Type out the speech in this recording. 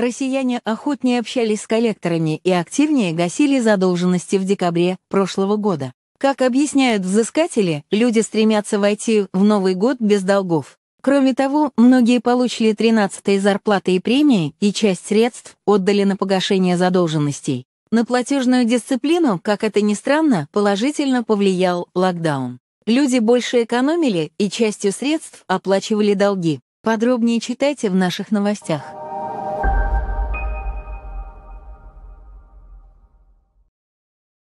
россияне охотнее общались с коллекторами и активнее гасили задолженности в декабре прошлого года. Как объясняют взыскатели, люди стремятся войти в Новый год без долгов. Кроме того, многие получили 13-е зарплаты и премии, и часть средств отдали на погашение задолженностей. На платежную дисциплину, как это ни странно, положительно повлиял локдаун. Люди больше экономили и частью средств оплачивали долги. Подробнее читайте в наших новостях.